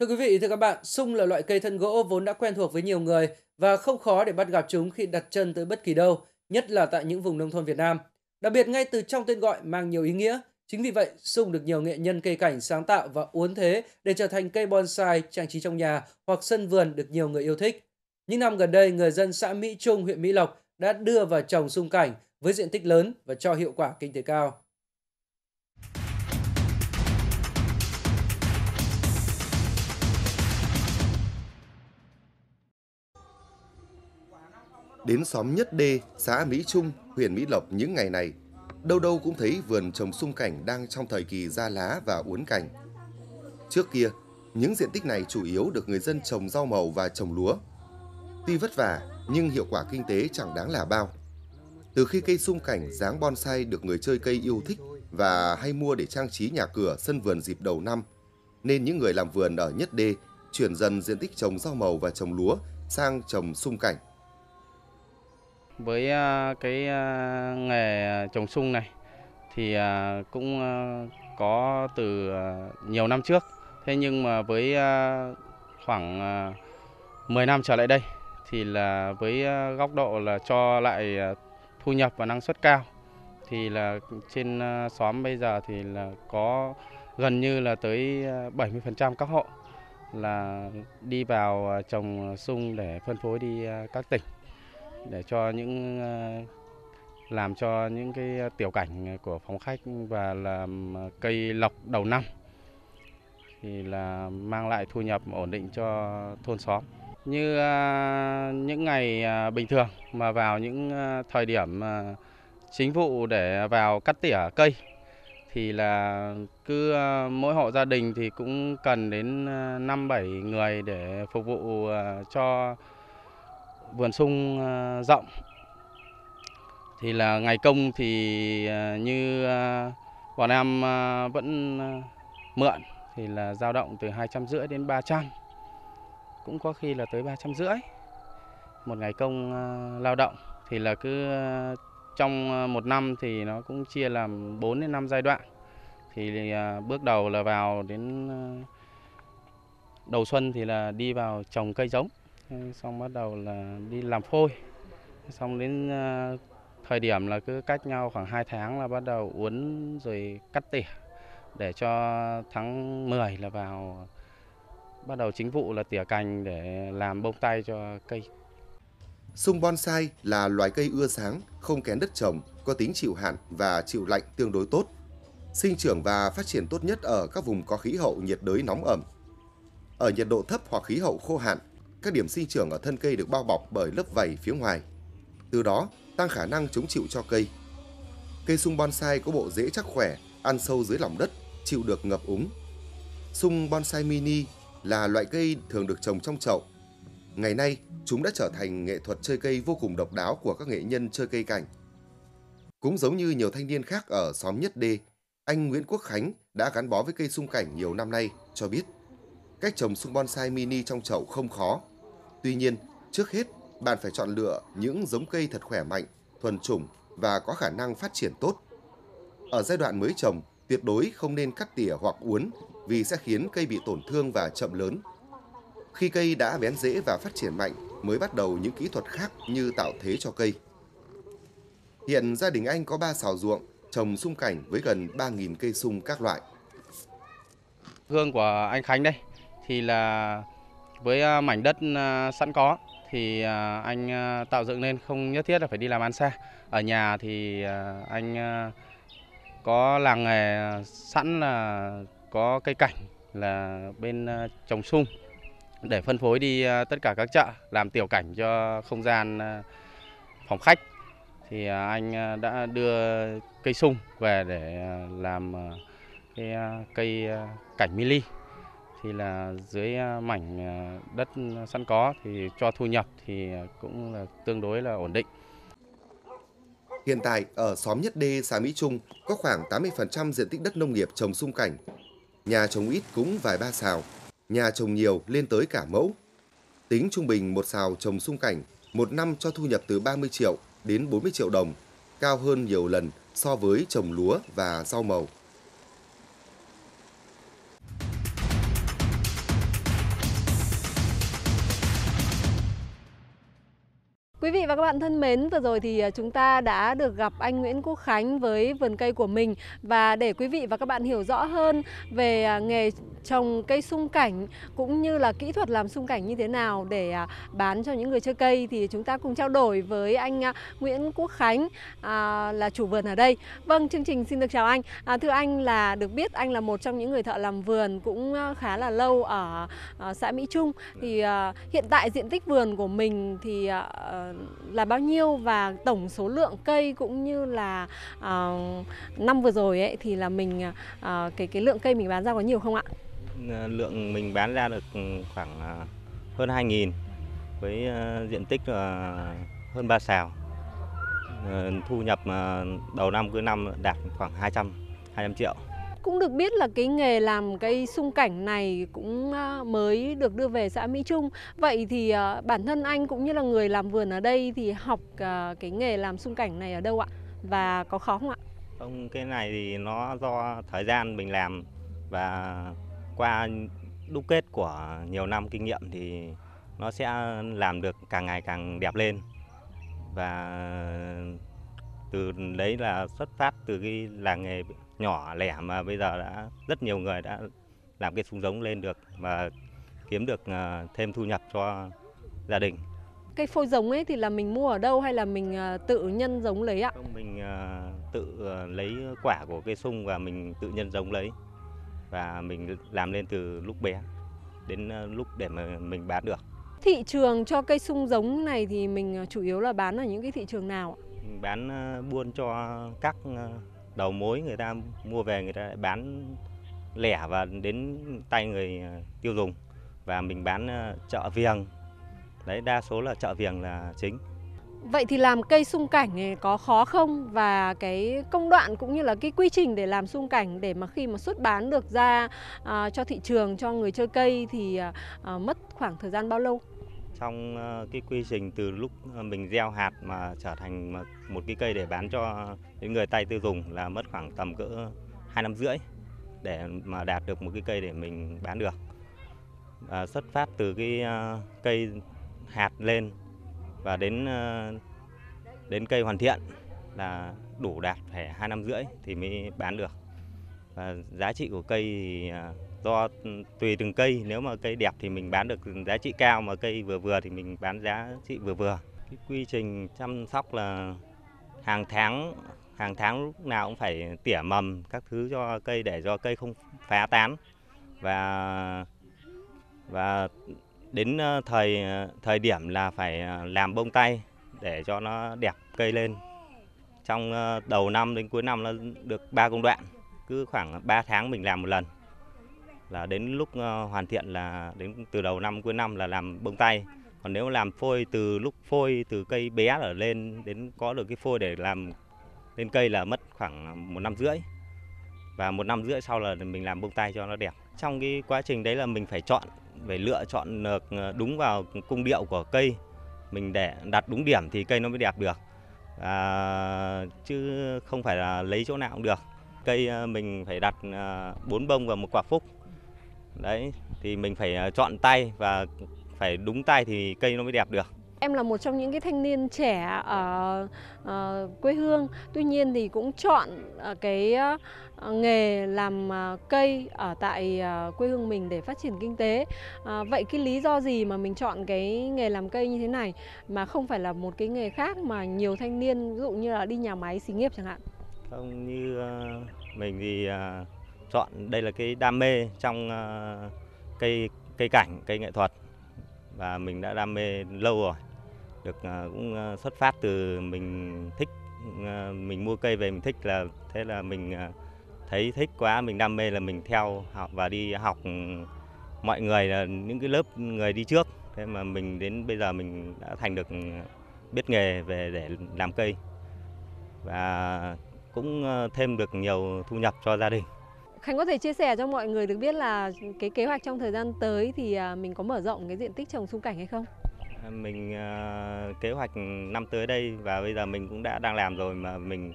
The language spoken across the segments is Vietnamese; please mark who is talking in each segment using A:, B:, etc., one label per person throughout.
A: Thưa quý vị, thưa các bạn, sung là loại cây thân gỗ vốn đã quen thuộc với nhiều người và không khó để bắt gặp chúng khi đặt chân tới bất kỳ đâu, nhất là tại những vùng nông thôn Việt Nam. Đặc biệt ngay từ trong tên gọi mang nhiều ý nghĩa, chính vì vậy sung được nhiều nghệ nhân cây cảnh sáng tạo và uốn thế để trở thành cây bonsai trang trí trong nhà hoặc sân vườn được nhiều người yêu thích. Những năm gần đây, người dân xã Mỹ Trung, huyện Mỹ Lộc đã đưa vào trồng sung cảnh với diện tích lớn và cho hiệu quả kinh tế cao. Đến xóm Nhất Đê, xã Mỹ Trung, huyện Mỹ Lộc những ngày này, đâu đâu cũng thấy vườn trồng sung cảnh đang trong thời kỳ ra lá và uốn cảnh. Trước kia, những diện tích này chủ yếu được người dân trồng rau màu và trồng lúa. Tuy vất vả, nhưng hiệu quả kinh tế chẳng đáng là bao. Từ khi cây sung cảnh dáng bonsai được người chơi cây yêu thích và hay mua để trang trí nhà cửa, sân vườn dịp đầu năm, nên những người làm vườn ở Nhất Đê chuyển dần diện tích trồng rau màu và trồng lúa sang trồng sung cảnh
B: với à, cái à, nghề à, trồng sung này thì cũng có từ nhiều năm trước. Thế nhưng mà với khoảng 10 năm trở lại đây thì là với góc độ là cho lại thu nhập và năng suất cao thì là trên xóm bây giờ thì là có gần như là tới 70% các hộ là đi vào trồng sung để phân phối đi các tỉnh để cho những ờ, làm cho những cái tiểu cảnh của phòng khách và làm cây lọc đầu năm thì là mang lại thu nhập ổn định cho thôn xóm. Như ờ, những ngày ờ, bình thường mà vào những thời điểm chính vụ để vào cắt tỉa cây thì là cứ mỗi hộ gia đình thì cũng cần đến 5 7 người để phục vụ cho vườn sung ờ, rộng thì là ngày công thì ờ, như ờ, bọn em vẫn mượn thì là dao động từ hai trăm rưỡi đến ba trăm cũng có khi là tới ba trăm rưỡi một ngày công lao động thì là cứ trong một năm thì nó cũng chia làm 4 đến 5 giai đoạn thì bước đầu là vào đến đầu xuân thì là đi vào trồng cây giống xong bắt đầu là đi làm phôi xong đến ờ, thời điểm là cứ cách nhau khoảng 2 tháng là bắt đầu uốn rồi cắt tỉa để cho tháng 10 là vào bắt đầu chính vụ là tỉa cành để làm bông tay cho cây.
A: Sung bonsai là loài cây ưa sáng, không kén đất trồng, có tính chịu hạn và chịu lạnh tương đối tốt. Sinh trưởng và phát triển tốt nhất ở các vùng có khí hậu nhiệt đới nóng ẩm. Ở nhiệt độ thấp hoặc khí hậu khô hạn, các điểm sinh trưởng ở thân cây được bao bọc bởi lớp vảy phía ngoài. Từ đó, tăng khả năng chống chịu cho cây. Cây sung bonsai có bộ rễ chắc khỏe, ăn sâu dưới lòng đất, chịu được ngập úng. Sung bonsai mini là loại cây thường được trồng trong chậu. Ngày nay, chúng đã trở thành nghệ thuật chơi cây vô cùng độc đáo của các nghệ nhân chơi cây cảnh. Cũng giống như nhiều thanh niên khác ở xóm Nhất Đê, anh Nguyễn Quốc Khánh đã gắn bó với cây sung cảnh nhiều năm nay cho biết cách trồng sung bonsai mini trong chậu không khó. Tuy nhiên, trước hết bạn phải chọn lựa những giống cây thật khỏe mạnh, thuần chủng và có khả năng phát triển tốt. Ở giai đoạn mới trồng, tuyệt đối không nên cắt tỉa hoặc uốn vì sẽ khiến cây bị tổn thương và chậm lớn. Khi cây đã bén rễ và phát triển mạnh mới bắt đầu những kỹ thuật khác như tạo thế cho cây. Hiện gia đình anh có 3 xào ruộng, trồng sung cảnh với gần 3.000 cây sung các loại.
B: Hương của anh Khánh đây, thì là với à, mảnh đất à, sẵn có thì à, anh tạo dựng nên không nhất thiết là phải đi làm ăn xa. Ở nhà thì anh có làng nghề sẵn là có cây cảnh là bên trồng sung để phân phối đi tất cả các chợ làm tiểu cảnh cho không gian phòng khách thì anh đã đưa cây sung về để làm cái cây cảnh mini thì là dưới à, mảnh à, đất sẵn có thì cho thu nhập thì cũng là tương đối là ổn định.
A: Hiện tại ở xóm Nhất Đê, xã Mỹ Trung có khoảng 80% diện tích đất nông nghiệp trồng sung cảnh. Nhà trồng ít cũng vài ba xào, nhà trồng nhiều lên tới cả mẫu. Tính trung bình một xào trồng sung cảnh, một năm cho thu nhập từ 30 triệu đến 40 triệu đồng, cao hơn nhiều lần so với trồng lúa và rau màu.
C: Quý vị và các bạn thân mến, vừa rồi thì à, chúng ta đã được gặp anh Nguyễn Quốc Khánh với vườn cây của mình và để quý vị và các bạn hiểu rõ hơn về à, nghề trồng cây sung cảnh cũng như là kỹ thuật làm sung cảnh như thế nào để à, bán cho những người chơi cây thì chúng ta cùng trao đổi với anh Nguyễn Quốc Khánh là chủ vườn ở đây. Vâng, chương trình xin được chào anh. thưa anh là được biết anh là một trong những người thợ làm vườn cũng khá là lâu ở, xã Mỹ Trung thì hiện tại diện tích vườn của mình thì Ờ, là bao nhiêu và tổng số lượng cây cũng như là ờ, năm vừa rồi ấy thì là mình ờ, cái cái lượng cây mình bán ra có nhiều không ạ?
D: Lượng mình bán ra được khoảng hơn 2.000 với diện tích là hơn 3 sào, Thu nhập đầu năm cứ năm đạt khoảng 200 200 triệu
C: cũng được biết là cái nghề làm cây sung cảnh này cũng à, mới được đưa về xã Mỹ Trung. Vậy thì à, bản thân anh cũng như là người làm vườn ở đây thì học à, cái nghề làm sung cảnh này ở đâu ạ? Và có khó không ạ?
D: Không, cái này thì nó do thời gian mình làm và qua đúc kết của nhiều năm kinh nghiệm thì nó sẽ làm được càng ngày càng đẹp lên và từ đấy là xuất phát từ cái làng nghề nhỏ lẻ mà bây giờ đã rất nhiều người đã làm cái súng giống lên được và kiếm được à, thêm thu nhập cho gia đình.
C: Cây phôi giống ấy thì là mình mua ở đâu hay là mình à, tự nhân giống lấy ạ?
D: mình à, tự lấy quả của cây sung và mình tự nhân giống lấy và mình làm lên từ lúc bé đến lúc để mà mình bán được.
C: Thị trường cho cây sung giống này thì mình chủ yếu là bán ở những cái thị trường nào
D: bán buôn cho các đầu mối người ta mua về người ta bán lẻ và đến tay người à, tiêu dùng và mình bán à, chợ viềng đấy đa số là chợ viềng là chính
C: vậy thì làm cây sung cảnh có khó không và cái công đoạn cũng như là cái quy trình để làm sung cảnh để mà khi mà xuất bán được ra à, cho thị trường cho người chơi cây thì mất khoảng thời gian bao lâu
D: trong ờ, cái quy trình từ lúc ờ, mình gieo hạt mà trở thành một cái cây để bán cho những người tay tiêu dùng là mất khoảng tầm cỡ hai năm rưỡi để mà đạt được một cái cây để mình bán được à, xuất phát từ cái ờ, cây hạt lên và đến đến cây hoàn thiện là đủ đạt phải hai năm rưỡi thì mới bán được và giá trị của cây thì do ừ, tùy từng cây nếu mà cây đẹp thì mình bán được giá trị cao mà cây vừa vừa thì mình bán giá trị vừa vừa cái quy trình chăm sóc là hàng tháng hàng tháng lúc nào cũng phải tỉa mầm các thứ cho cây để cho cây không phá tán và và đến ờ, thời ờ, thời điểm là phải ờ, làm bông tay để cho nó đẹp cây lên trong đầu năm đến cuối năm nó được ba công đoạn cứ khoảng 3 tháng mình làm một lần là đến lúc ờ, hoàn thiện là đến từ đầu năm cuối năm là làm bông tay còn nếu làm phôi từ lúc phôi từ cây bé ở lên đến có được cái phôi để làm lên cây là mất khoảng một năm rưỡi và một năm rưỡi sau là mình làm bông tay cho nó đẹp trong cái quá trình đấy là mình phải chọn phải lựa chọn được ờ, đúng vào cung điệu của cây mình để đặt đúng điểm thì cây nó mới đẹp được à, chứ không phải là lấy chỗ nào cũng được cây ờ, mình phải đặt bốn bông và một quả phúc đấy thì mình phải à, chọn tay và phải đúng tay thì cây nó mới đẹp được
C: Em là một trong những cái thanh niên trẻ ở ờ, quê hương, tuy nhiên thì cũng chọn ờ, cái ờ, nghề làm cây ở tại quê hương mình để phát triển kinh tế. vậy cái lý do gì mà mình chọn cái nghề làm cây như thế này mà không phải là một cái nghề khác mà nhiều thanh niên ví dụ như là đi nhà máy xí nghiệp chẳng hạn?
D: Không như mình thì à, chọn đây là cái đam mê trong ờ, cây cây cảnh, cây nghệ thuật và mình đã đam mê lâu rồi. Được ờ, cũng ờ, xuất phát từ mình thích mình mua cây về mình thích là thế là mình thấy thích quá mình đam mê là mình theo học và đi học mọi người là những cái lớp người đi trước thế mà mình đến bây giờ mình đã thành được biết nghề về để làm cây và cũng thêm được nhiều thu nhập cho gia đình
C: Khánh có thể chia sẻ cho mọi người được biết là cái kế hoạch trong thời gian tới thì à, mình có mở rộng cái diện tích trồng xung cảnh hay không?
D: À, mình uh, kế hoạch năm tới đây và bây giờ mình cũng đã đang làm rồi mà mình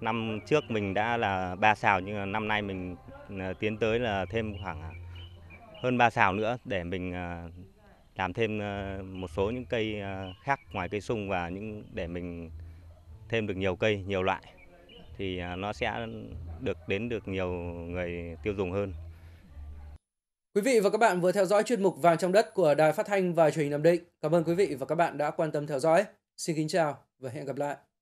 D: năm trước mình đã là ba xào nhưng năm nay mình uh, tiến tới là thêm khoảng hơn ba xào nữa để mình uh, làm thêm một số những cây khác ngoài cây sung và những để mình thêm được nhiều cây nhiều loại thì nó sẽ được đến được nhiều người tiêu dùng hơn.
A: Quý vị và các bạn vừa theo dõi chuyên mục Vàng trong đất của Đài Phát thanh và Truyền hình Nam Định. Cảm ơn quý vị và các bạn đã quan tâm theo dõi. Xin kính chào và hẹn gặp lại.